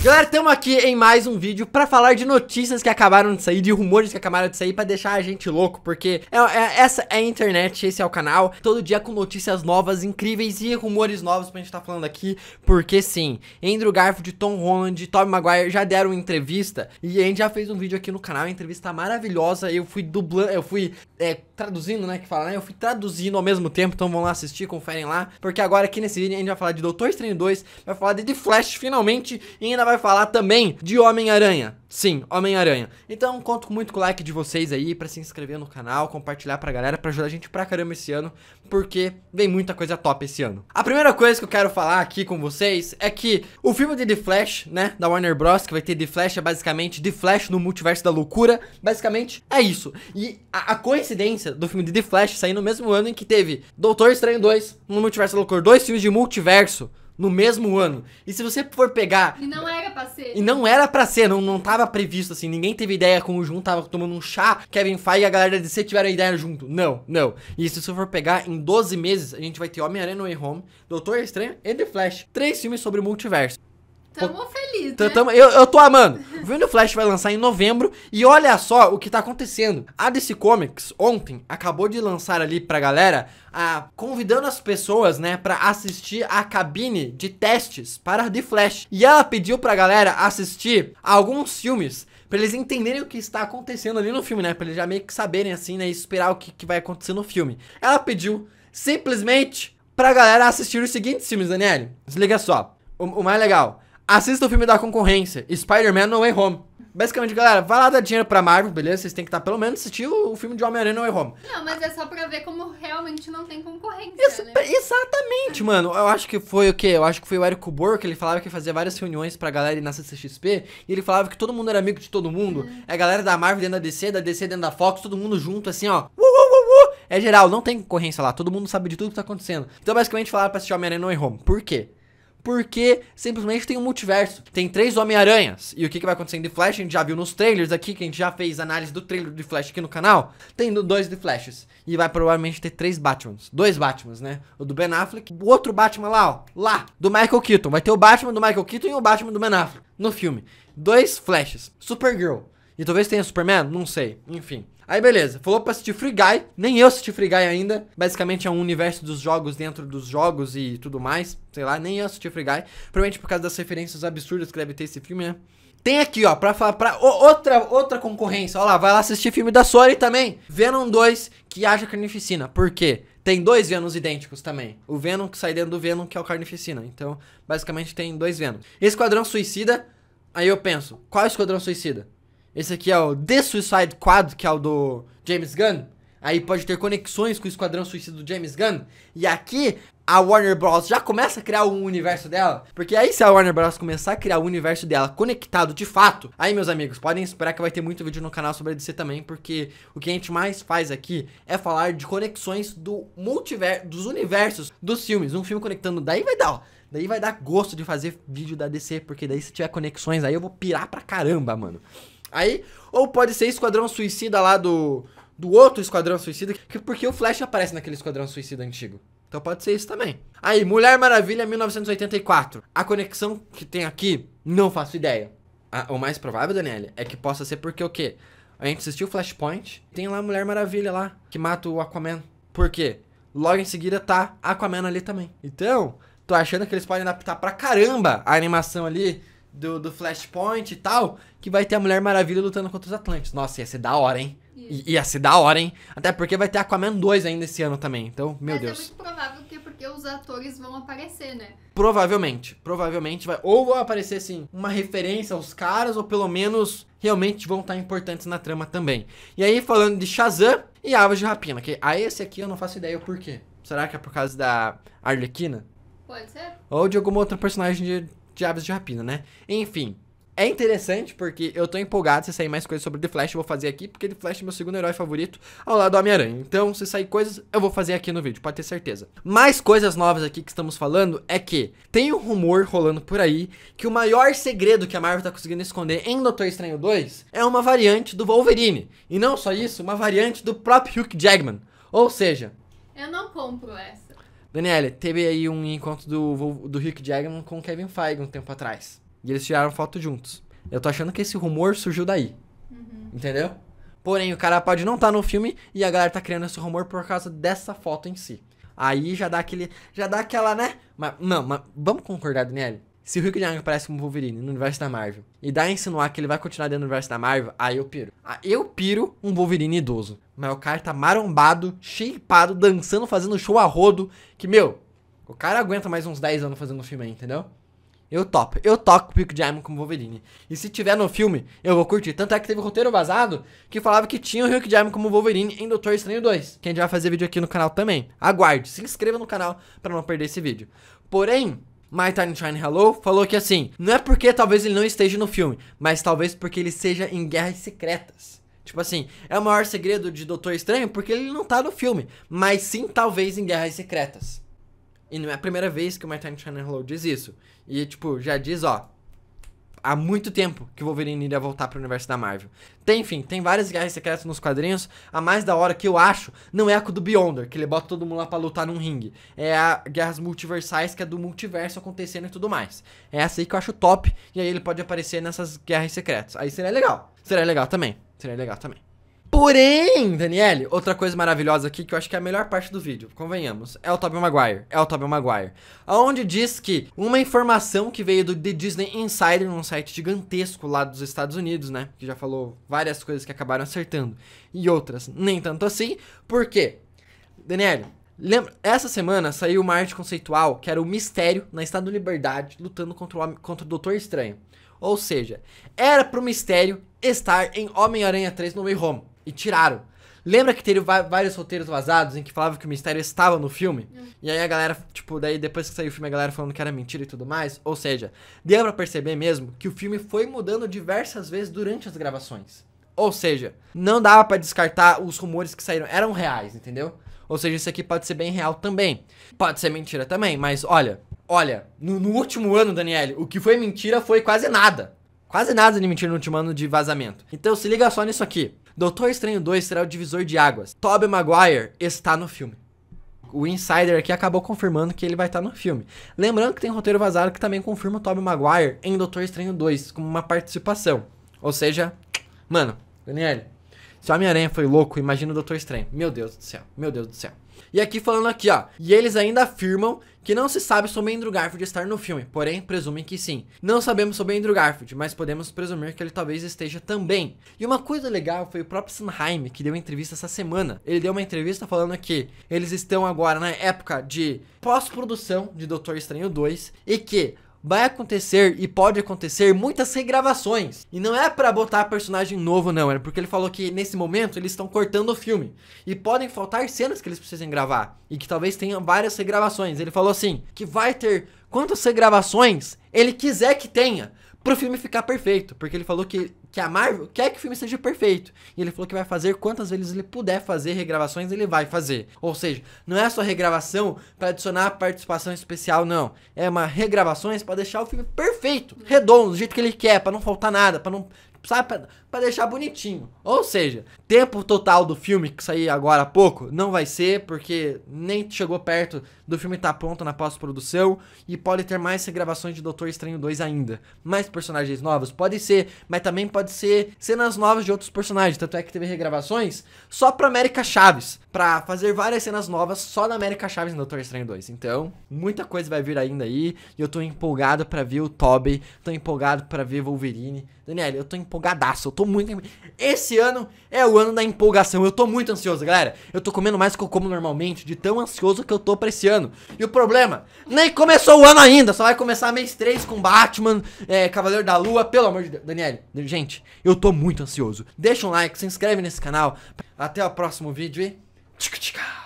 Galera, estamos aqui em mais um vídeo para falar de notícias que acabaram de sair, de rumores que acabaram de sair para deixar a gente louco, porque é, é, essa é a internet, esse é o canal, todo dia com notícias novas, incríveis e rumores novos pra gente estar tá falando aqui, porque sim, Andrew Garfield, Tom Holland, Tom Maguire já deram entrevista e a gente já fez um vídeo aqui no canal, entrevista maravilhosa, eu fui dublando, eu fui é, traduzindo, né, que fala, né, eu fui traduzindo ao mesmo tempo, então vão lá assistir, conferem lá, porque agora aqui nesse vídeo a gente vai falar de Doutor Estranho 2, vai falar de The Flash finalmente e ainda vai falar também de Homem-Aranha. Sim, Homem-Aranha. Então, conto muito com o like de vocês aí para se inscrever no canal, compartilhar pra galera, para ajudar a gente pra caramba esse ano, porque vem muita coisa top esse ano. A primeira coisa que eu quero falar aqui com vocês é que o filme de The Flash, né, da Warner Bros, que vai ter The Flash, é basicamente The Flash no Multiverso da Loucura, basicamente é isso. E a, a coincidência do filme de The Flash sair no mesmo ano em que teve Doutor Estranho 2 no Multiverso da Loucura, dois filmes de multiverso no mesmo ano. E se você for pegar. E não era pra ser. E não era pra ser, não, não tava previsto assim. Ninguém teve ideia como o Jun tava tomando um chá, Kevin Feige e a galera de DC tiveram ideia junto. Não, não. E se você for pegar, em 12 meses, a gente vai ter Homem-Aranha No Way Home, Doutor Estranho e The Flash. Três filmes sobre o multiverso. Tamo feliz, né? Tamo, eu, eu tô amando. O filme do Flash vai lançar em novembro. E olha só o que tá acontecendo. A DC Comics, ontem, acabou de lançar ali pra galera, a, convidando as pessoas, né, pra assistir a cabine de testes para The Flash. E ela pediu pra galera assistir alguns filmes para eles entenderem o que está acontecendo ali no filme, né? Pra eles já meio que saberem, assim, né? E esperar o que, que vai acontecer no filme. Ela pediu simplesmente pra galera assistir os seguintes filmes, Daniel. Desliga só. O, o mais legal assista o filme da concorrência, Spider-Man No Way Home. Basicamente, galera, vai lá dar dinheiro pra Marvel, beleza? Vocês têm que estar tá, pelo menos assistindo o, filme de Homem-Aranha No Way Home. Não, mas é só pra ver como realmente não tem concorrência, né? Exatamente, mano. Eu acho que foi o quê? Eu acho que foi o Eric Borco, ele falava que fazia várias reuniões pra galera na CCXP, e ele falava que todo mundo era amigo de todo mundo. Hum. É a galera da Marvel dentro da DC, da DC dentro da Fox, todo mundo junto, assim, ó. Uh, uh, uh, é geral, não tem concorrência lá, todo mundo sabe de tudo que tá acontecendo. Então, basicamente, falaram pra assistir Homem-Aranha No Way Home. Por quê? porque simplesmente tem um multiverso. Tem três Homem-Aranhas. E o que, que vai acontecer em The Flash? A gente já viu nos trailers aqui, que a gente já fez análise do trailer de Flash aqui no canal. Tem dois The Flashes. E vai provavelmente ter três Batmans. Dois Batmans, né? O do Ben Affleck. O outro Batman lá, ó. Lá. Do Michael Keaton. Vai ter o Batman do Michael Keaton e o Batman do Ben Affleck. No filme. Dois Flashes. Supergirl. E talvez tenha Superman? Não sei. Enfim. Aí beleza, falou pra assistir Free Guy, nem eu assisti Free Guy ainda, basicamente é um universo dos jogos dentro dos jogos e tudo mais, sei lá, nem eu assisti Free Guy, provavelmente por causa das referências absurdas que deve ter esse filme, né? Tem aqui, ó, pra falar pra outra, outra concorrência, Olha, lá, vai lá assistir filme da Sony também, Venom 2, que haja carnificina, por quê? Tem dois Venoms idênticos também. O Venom que sai dentro do Venom, que é o Carnificina. Então, basicamente tem dois Venoms. Esquadrão Suicida, aí eu penso, qual é o Esquadrão Suicida? Esse aqui é o The Suicide Quad, que é o do James Gunn. Aí pode ter conexões com o Esquadrão Suicida do James Gunn. E aqui a Warner Bros. já começa a criar um universo dela. Porque aí, se a Warner Bros. começar a criar o universo dela conectado de fato, aí, meus amigos, podem esperar que vai ter muito vídeo no canal sobre a DC também. Porque o que a gente mais faz aqui é falar de conexões do multiver dos universos dos filmes. Um filme conectando, daí vai dar, ó. Daí vai dar gosto de fazer vídeo da DC. Porque daí, se tiver conexões, aí eu vou pirar pra caramba, mano. Aí, ou pode ser Esquadrão Suicida lá do. Do outro Esquadrão Suicida, que porque o Flash aparece naquele Esquadrão Suicida antigo. Então pode ser isso também. Aí, Mulher Maravilha 1984. A conexão que tem aqui, não faço ideia. o mais provável, Daniela é que possa ser porque o quê? A gente assistiu Flashpoint, tem lá a Mulher Maravilha lá, que mata o Aquaman. Por quê? Logo em seguida tá Aquaman ali também. Então, tô achando que eles podem adaptar pra caramba a animação ali do, do Flashpoint e tal, que vai ter a Mulher Maravilha lutando contra os Atlantes. Nossa, ia ser da hora, hein? I, ia ser da hora, hein? Até porque vai ter Aquaman 2 ainda esse ano também. Então, meu Mas é Deus. É muito provável que é porque os atores vão aparecer, né? Provavelmente. Provavelmente vai. Ou vão aparecer, assim, uma referência aos caras, ou pelo menos realmente vão estar importantes na trama também. E aí, falando de Shazam e Avas de Rapina, que a ah, esse aqui eu não faço ideia o porquê. Será que é por causa da Arlequina? Pode ser. Ou de alguma outra personagem de de aves de rapina, né? Enfim, é interessante porque eu tô empolgado se sair mais coisas sobre The Flash, eu vou fazer aqui, porque The Flash é meu segundo herói favorito ao lado do Homem-Aranha. Então, se sair coisas, eu vou fazer aqui no vídeo, pode ter certeza. Mais coisas novas aqui que estamos falando é que tem um rumor rolando por aí que o maior segredo que a Marvel tá conseguindo esconder em Doutor Estranho 2 é uma variante do Wolverine. E não só isso, uma variante do próprio Hugh Jackman. Ou seja, eu não compro essa. Daniele, teve aí um encontro do, do Rick Jagman com o Kevin Feige um tempo atrás. E eles tiraram foto juntos. Eu tô achando que esse rumor surgiu daí. Uhum. Entendeu? Porém, o cara pode não estar tá no filme e a galera tá criando esse rumor por causa dessa foto em si. Aí já dá aquele. Já dá aquela, né? Mas, não, mas vamos concordar, Daniele? Se o Hugh Jackman aparece como Wolverine no universo da Marvel e dá a insinuar que ele vai continuar dentro do universo da Marvel, aí eu piro. Ah, eu piro um Wolverine idoso. Mas o cara tá marombado, shapeado, dançando, fazendo show a rodo, que, meu, o cara aguenta mais uns 10 anos fazendo um filme aí, entendeu? Eu topo. Eu toco o Hugh Jackman como Wolverine. E se tiver no filme, eu vou curtir. Tanto é que teve um roteiro vazado que falava que tinha o Hugh Jackman como Wolverine em Doutor Estranho 2. Que a gente vai fazer vídeo aqui no canal também. Aguarde, se inscreva no canal para não perder esse vídeo. Porém, My Tiny Shine Hello, falou que assim, não é porque talvez ele não esteja no filme, mas talvez porque ele seja em guerras secretas. Tipo assim, é o maior segredo de Doutor Estranho porque ele não tá no filme, mas sim talvez em guerras secretas. E não é a primeira vez que o My Tiny Shine Hello diz isso. E tipo, já diz, ó, há muito tempo que o Wolverine iria voltar para o universo da Marvel. Tem, enfim, tem várias guerras secretas nos quadrinhos. A mais da hora que eu acho não é a do Beyonder, que ele bota todo mundo lá pra lutar num ringue. É a guerras multiversais, que é do multiverso acontecendo e tudo mais. É essa aí que eu acho top. E aí ele pode aparecer nessas guerras secretas. Aí seria legal. Seria legal também. Seria legal também. Porém, Daniele, outra coisa maravilhosa aqui que eu acho que é a melhor parte do vídeo, convenhamos, é o Tobey Maguire, é o Tobey Maguire, aonde diz que uma informação que veio do The Disney Insider, num site gigantesco lá dos Estados Unidos, né, que já falou várias coisas que acabaram acertando, e outras nem tanto assim, por quê? Daniele, Lembra, essa semana saiu uma arte conceitual que era o Mistério na Estátua da Liberdade lutando contra o, contra o Doutor Estranho. Ou seja, era pro Mistério estar em Homem-Aranha 3 No Way Home. E tiraram. Lembra que teve vários roteiros vazados em que falava que o mistério estava no filme? Hum. E aí a galera, tipo, daí depois que saiu o filme, a galera falando que era mentira e tudo mais. Ou seja, deu pra perceber mesmo que o filme foi mudando diversas vezes durante as gravações. Ou seja, não dava para descartar os rumores que saíram. Eram reais, entendeu? Ou seja, isso aqui pode ser bem real também. Pode ser mentira também, mas olha, olha, no, no último ano, Daniele, o que foi mentira foi quase nada. Quase nada de mentira no último ano de vazamento. Então se liga só nisso aqui. Doutor Estranho 2 será o divisor de águas. Tobey Maguire está no filme. O Insider aqui acabou confirmando que ele vai estar tá no filme. Lembrando que tem um roteiro vazado que também confirma o Tobey Maguire em Doutor Estranho 2 como uma participação. Ou seja, mano, Daniel, se o Homem-Aranha foi louco, imagina o Doutor Estranho. Meu Deus do céu, meu Deus do céu. E aqui falando aqui, ó. E eles ainda afirmam que não se sabe sobre Andrew Garfield estar no filme, porém presumem que sim. Não sabemos sobre Andrew Garfield, mas podemos presumir que ele talvez esteja também. E uma coisa legal foi o próprio Sanheim, que deu uma entrevista essa semana. Ele deu uma entrevista falando que eles estão agora na época de pós-produção de Doutor Estranho 2 e que vai acontecer e pode acontecer muitas regravações. E não é para botar personagem novo, não. É porque ele falou que nesse momento eles estão cortando o filme. E podem faltar cenas que eles precisem gravar. E que talvez tenham várias regravações. Ele falou assim: que vai ter quantas regravações ele quiser que tenha. Pro filme ficar perfeito. Porque ele falou que que a Marvel quer que o filme seja perfeito. E ele falou que vai fazer quantas vezes ele puder fazer regravações, ele vai fazer. Ou seja, não é só regravação para adicionar participação especial, não. É uma regravações para deixar o filme perfeito, redondo, do jeito que ele quer, para não faltar nada, para não sabe, pra para deixar bonitinho. Ou seja, tempo total do filme que sair agora há pouco não vai ser, porque nem chegou perto do filme estar tá pronto na pós-produção e pode ter mais regravações de Doutor Estranho 2 ainda. Mais personagens novos? Pode ser, mas também pode ser cenas novas de outros personagens. Tanto é que teve regravações só pra América Chaves, para fazer várias cenas novas só da América Chaves no Doutor Estranho 2. Então, muita coisa vai vir ainda aí e eu tô empolgado para ver o Toby, tô empolgado para ver Wolverine. Daniel, eu tô empolgadaço, eu tô tô muito. Esse ano é o ano da empolgação. Eu tô muito ansioso, galera. Eu tô comendo mais do que eu como normalmente, de tão ansioso que eu tô pra esse ano. E o problema, nem começou o ano ainda. Só vai começar mês 3 com Batman, é, Cavaleiro da Lua. Pelo amor de Deus, Daniel. Gente, eu tô muito ansioso. Deixa um like, se inscreve nesse canal. Até o próximo vídeo e. Tchica, tchica.